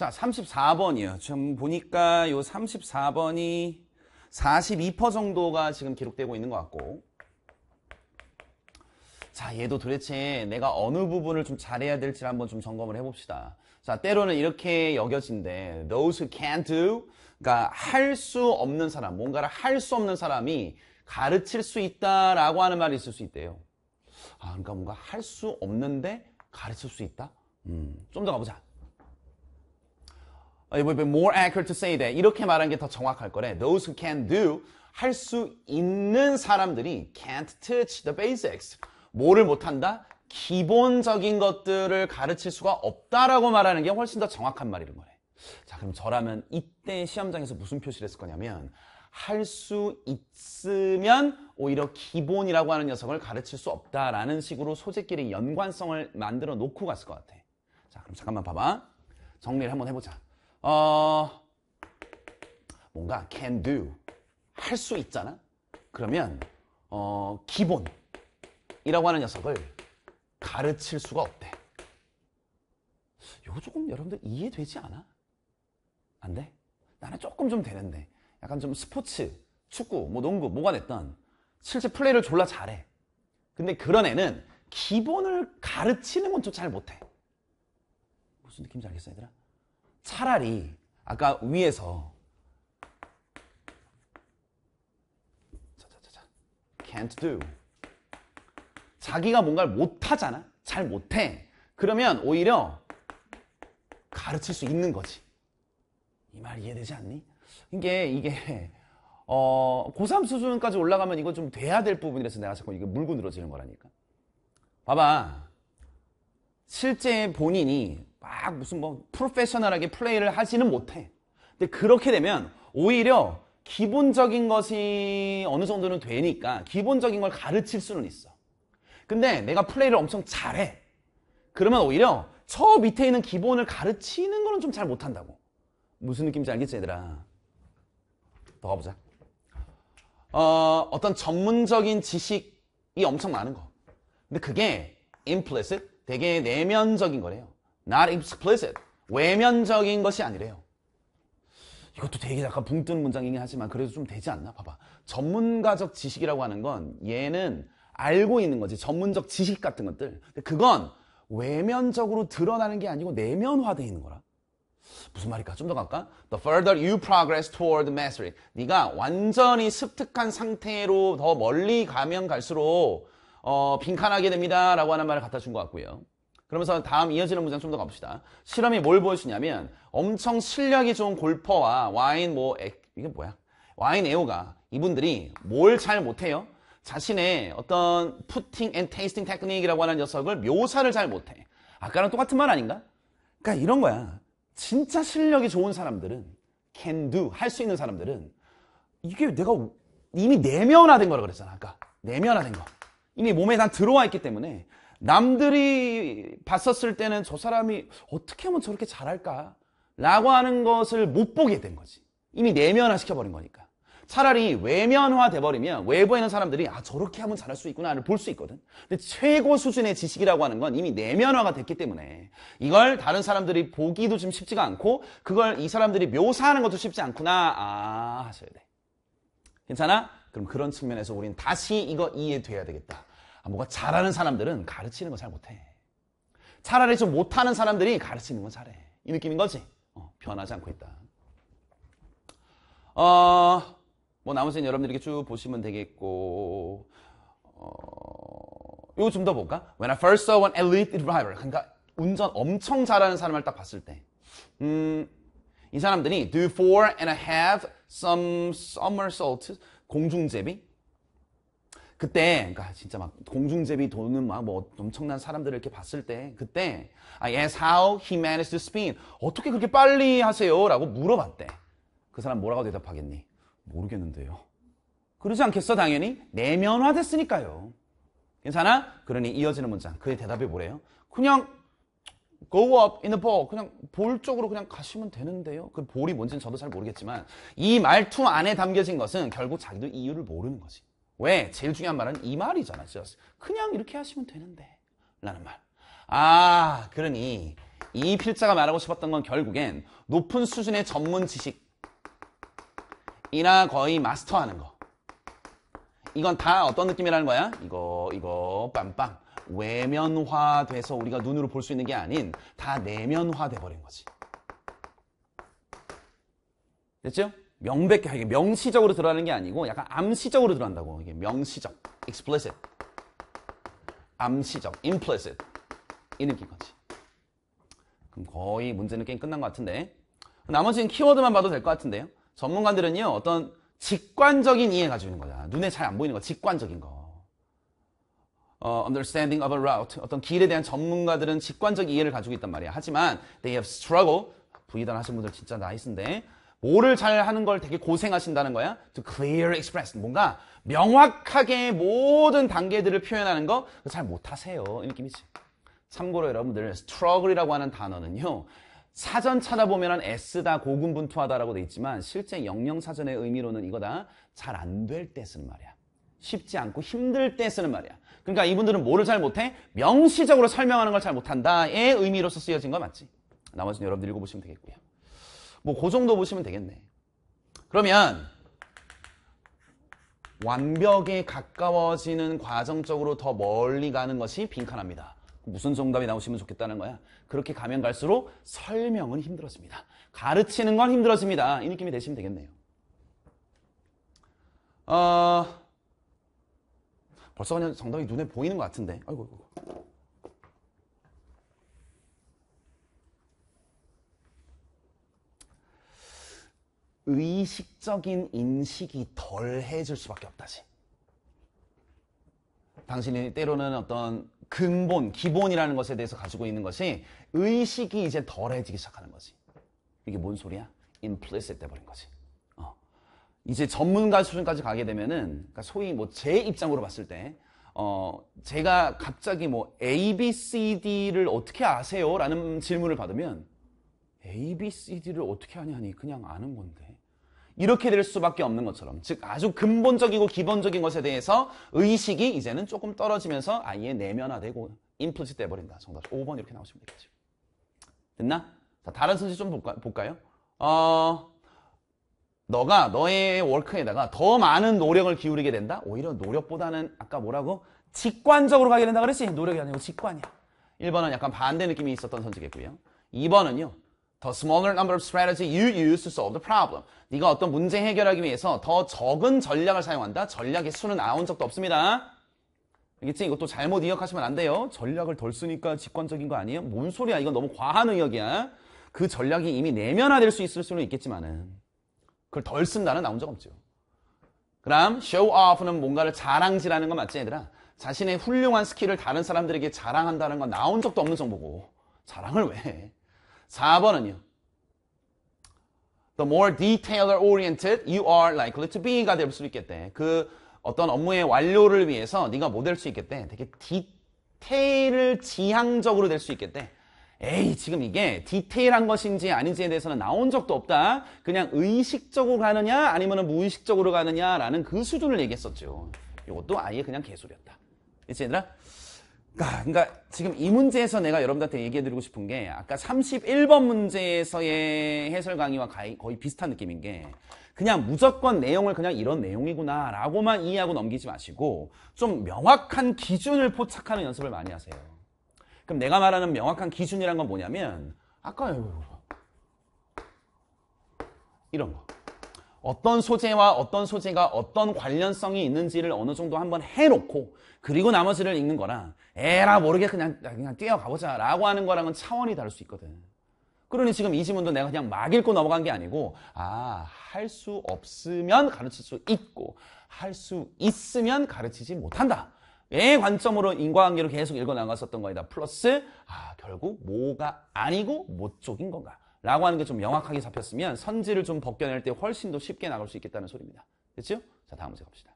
자, 34번이요. 지금 보니까 이 34번이 42% 정도가 지금 기록되고 있는 것 같고. 자, 얘도 도대체 내가 어느 부분을 좀 잘해야 될지 한번 좀 점검을 해봅시다. 자, 때로는 이렇게 여겨진데, those who can't do, 그러니까 할 수 없는 사람, 뭔가를 할 수 없는 사람이 가르칠 수 있다라고 하는 말이 있을 수 있대요. 아, 그러니까 뭔가 할 수 없는데 가르칠 수 있다? 음, 좀 더 가보자. it would be more accurate to say that 이렇게 말한게 더 정확할 거래. Those who can do 할 수 있는 사람들이 can't teach the basics. 뭐를 못한다? 기본적인 것들을 가르칠 수가 없다라고 말하는 게 훨씬 더 정확한 말이란 거래. 자, 그럼 저라면 이때 시험장에서 무슨 표시를 했을 거냐면 할 수 있으면 오히려 기본이라고 하는 녀석을 가르칠 수 없다라는 식으로 소재끼리 연관성을 만들어 놓고 갔을 것 같아. 자, 그럼 잠깐만 봐봐. 정리를 한번 해보자. 어, 뭔가 can do 할 수 있잖아. 그러면 어, 기본이라고 하는 녀석을 가르칠 수가 없대. 이거 조금 여러분들 이해되지 않아? 안 돼? 나는 조금 좀 되는데 약간 좀 스포츠, 축구, 뭐 농구 뭐가 됐던 실제 플레이를 졸라 잘해. 근데 그런 애는 기본을 가르치는 건 좀 잘 못해. 무슨 느낌인지 알겠어 얘들아? 차라리 아까 위에서 자자자자 can't do 자기가 뭔가를 못하잖아 잘 못해 그러면 오히려 가르칠 수 있는 거지 이 말 이해되지 않니? 이게 이게 어, 고3 수준까지 올라가면 이거좀 돼야 될 부분이라서 내가 자꾸 이게 물고 늘어지는 거라니까 봐봐 실제 본인이 막 무슨 뭐 프로페셔널하게 플레이를 하지는 못해. 근데 그렇게 되면 오히려 기본적인 것이 어느 정도는 되니까 기본적인 걸 가르칠 수는 있어. 근데 내가 플레이를 엄청 잘해. 그러면 오히려 저 밑에 있는 기본을 가르치는 거는 좀 잘 못한다고. 무슨 느낌인지 알겠지 얘들아? 더 가보자. 어, 어떤 전문적인 지식이 엄청 많은 거. 근데 그게 implicit, 되게 내면적인 거래요. Not explicit. 외면적인 것이 아니래요. 이것도 되게 약간 붕뜬 문장이긴 하지만 그래도 좀 되지 않나? 봐봐. 전문가적 지식이라고 하는 건 얘는 알고 있는 거지. 전문적 지식 같은 것들. 그건 외면적으로 드러나는 게 아니고 내면화되어 있는 거라. 무슨 말일까? 좀 더 갈까? The further you progress toward mastery. 네가 완전히 습득한 상태로 더 멀리 가면 갈수록 어, 빈칸하게 됩니다. 라고 하는 말을 갖다 준 것 같고요. 그러면서 다음 이어지는 문장 좀 더 가봅시다. 실험이 뭘 보여주냐면 엄청 실력이 좋은 골퍼와 와인 뭐 에, 이게 뭐야? 와인 에오가 이분들이 뭘 잘 못해요? 자신의 어떤 푸팅 앤 테이스팅 테크닉이라고 하는 녀석을 묘사를 잘 못해. 아까랑 똑같은 말 아닌가? 그러니까 이런 거야. 진짜 실력이 좋은 사람들은 can do 할 수 있는 사람들은 이게 내가 이미 내면화된 거라 그랬잖아 아까 내면화된 거 이미 몸에 다 들어와 있기 때문에 남들이 봤었을 때는 저 사람이 어떻게 하면 저렇게 잘할까? 라고 하는 것을 못 보게 된 거지. 이미 내면화 시켜버린 거니까. 차라리 외면화 돼버리면 외부에 있는 사람들이 아 저렇게 하면 잘할 수 있구나를 볼 수 있거든 근데 최고 수준의 지식이라고 하는 건 이미 내면화가 됐기 때문에 이걸 다른 사람들이 보기도 좀 쉽지가 않고 그걸 이 사람들이 묘사하는 것도 쉽지 않구나 아 하셔야 돼 괜찮아? 그럼 그런 측면에서 우린 다시 이거 이해돼야 되겠다 뭐가 아, 잘하는 사람들은 가르치는 거 잘 못해. 차라리 좀 못하는 사람들이 가르치는 건 잘해. 이 느낌인 거지? 어, 변하지 않고 있다. 어, 뭐 나머지는 여러분들이 렇게쭉 보시면 되겠고, 어, 이거 좀 더 볼까? When I first saw an elite driver. 그러니까 운전 엄청 잘하는 사람을 딱 봤을 때, 음, 이 사람들이 do four and a half some somersault 공중제비 그때 그러니까 진짜 막 공중제비 도는 막 뭐 엄청난 사람들을 이렇게 봤을 때 그때 아, Yes, how he managed to spin 어떻게 그렇게 빨리 하세요? 라고 물어봤대 그 사람 뭐라고 대답하겠니? 모르겠는데요 그러지 않겠어 당연히 내면화됐으니까요 괜찮아? 그러니 이어지는 문장 그의 대답이 뭐래요? 그냥 go up in the ball. 그냥 볼 쪽으로 그냥 가시면 되는데요. 그 볼이 뭔지는 저도 잘 모르겠지만 이 말투 안에 담겨진 것은 결국 자기도 이유를 모르는 거지. 왜? 제일 중요한 말은 이 말이잖아. just. 그냥 이렇게 하시면 되는데. 라는 말. 아, 그러니 이 필자가 말하고 싶었던 건 결국엔 높은 수준의 전문 지식이나 거의 마스터하는 거. 이건 다 어떤 느낌이라는 거야? 이거, 이거, 빰빰. 외면화돼서 우리가 눈으로 볼 수 있는 게 아닌 다 내면화돼 버린 거지. 됐죠? 명백하게 명시적으로 들어가는 게 아니고 약간 암시적으로 들어간다고 이게 명시적 explicit 암시적 implicit 이 느낌까지 그럼 거의 문제는 게임 끝난 것 같은데 나머지는 키워드만 봐도 될 것 같은데요 전문가들은요 어떤 직관적인 이해 가주는 거야 눈에 잘 안 보이는 거 직관적인 거 어, understanding of a route 어떤 길에 대한 전문가들은 직관적 이해를 가지고 있단 말이야 하지만 they have struggle 부이단 하신 분들 진짜 나이스인데 뭐를 잘 하는 걸 되게 고생하신다는 거야. To clear express. 뭔가 명확하게 모든 단계들을 표현하는 거 잘 못하세요. 이 느낌이지. 참고로 여러분들 struggle이라고 하는 단어는요. 사전 찾아보면 s 다 고군분투하다라고 돼 있지만 실제 영영사전의 의미로는 이거다. 잘 안 될 때 쓰는 말이야. 쉽지 않고 힘들 때 쓰는 말이야. 그러니까 이분들은 뭐를 잘 못해? 명시적으로 설명하는 걸 잘 못한다의 의미로서 쓰여진 거 맞지? 나머지는 여러분들 읽어보시면 되겠고요. 뭐그 정도 보시면 되겠네. 그러면 완벽에 가까워지는 과정적으로 더 멀리 가는 것이 빈칸합니다. 무슨 정답이 나오시면 좋겠다는 거야. 그렇게 가면 갈수록 설명은 힘들어집니다. 가르치는 건 힘들어집니다. 이 느낌이 되시면 되겠네요. 어... 벌써 그냥 정답이 눈에 보이는 것 같은데. 아이고, 아이고. 의식적인 인식이 덜해질 수밖에 없다지. 당신이 때로는 어떤 근본, 기본이라는 것에 대해서 가지고 있는 것이 의식이 이제 덜해지기 시작하는 거지. 이게 뭔 소리야? implicit 돼버린 거지. 어. 이제 전문가 수준까지 가게 되면은, 그러니까 소위 뭐 제 입장으로 봤을 때, 어, 제가 갑자기 뭐 A, B, C, D를 어떻게 아세요? 라는 질문을 받으면 A, B, C, D를 어떻게 하냐니 그냥 아는 건데. 이렇게 될 수밖에 없는 것처럼 즉 아주 근본적이고 기본적인 것에 대해서 의식이 이제는 조금 떨어지면서 아예 내면화되고 인풋이 돼버린다. 정답 5번 이렇게 나오시면 되겠죠. 됐나? 자, 다른 선서좀 볼까, 요 어, 너가 너의 월크에다가더 많은 노력을 기울이게 된다? 오히려 노력보다는 아까 뭐라고? 직관적으로 가게 된다 그랬지? 노력이 아니고 직관이야. 1번은 약간 반대 느낌이 있었던 선지겠고요. 2번은요. The smaller number of strategy you use to solve the problem. 네가 어떤 문제 해결하기 위해서 더 적은 전략을 사용한다. 전략의 수는 나온 적도 없습니다. 알겠지? 이것도 잘못 이역하시면 안 돼요. 전략을 덜 쓰니까 직관적인 거 아니에요? 뭔 소리야. 이건 너무 과한 의역이야. 그 전략이 이미 내면화될 수 있을 수는 있겠지만은 그걸 덜 쓴다는 나온 적 없죠. 그럼 show off는 뭔가를 자랑질하는 건 맞지 얘들아? 자신의 훌륭한 스킬을 다른 사람들에게 자랑한다는 건 나온 적도 없는 정보고 자랑을 왜 해? 4번은요. The more d e t a i l oriented you are likely to be가 될 수 있겠대. 그 어떤 업무의 완료를 위해서 네가 뭐 될 수 있겠대. 되게 디테일을 지향적으로 될 수 있겠대. 에이 지금 이게 디테일한 것인지 아닌지에 대해서는 나온 적도 없다. 그냥 의식적으로 가느냐 아니면 무의식적으로 가느냐라는 그 수준을 얘기했었죠. 이것도 아예 그냥 개소리였다. 이제 얘들아? 그러니까, 그러니까 지금 이 문제에서 내가 여러분들한테 얘기해드리고 싶은 게 아까 31번 문제에서의 해설 강의와 거의 비슷한 느낌인 게 그냥 무조건 내용을 그냥 이런 내용이구나 라고만 이해하고 넘기지 마시고 좀 명확한 기준을 포착하는 연습을 많이 하세요. 그럼 내가 말하는 명확한 기준이란 건 뭐냐면 아까 이런 거 어떤 소재와 어떤 소재가 어떤 관련성이 있는지를 어느 정도 한번 해놓고 그리고 나머지를 읽는 거랑 에라 모르게 그냥 그냥 뛰어가보자 라고 하는 거랑은 차원이 다를 수 있거든 그러니 지금 이 지문도 내가 그냥 막 읽고 넘어간 게 아니고 아 할 수 없으면 가르칠 수 있고 할 수 있으면 가르치지 못한다 의 관점으로 인과관계로 계속 읽어나갔었던 거에다 플러스 아 결국 뭐가 아니고 뭐 쪽인 건가 라고 하는 게 좀 명확하게 잡혔으면 선지를 좀 벗겨낼 때 훨씬 더 쉽게 나갈 수 있겠다는 소리입니다. 됐죠? 자, 다음 문제 갑시다.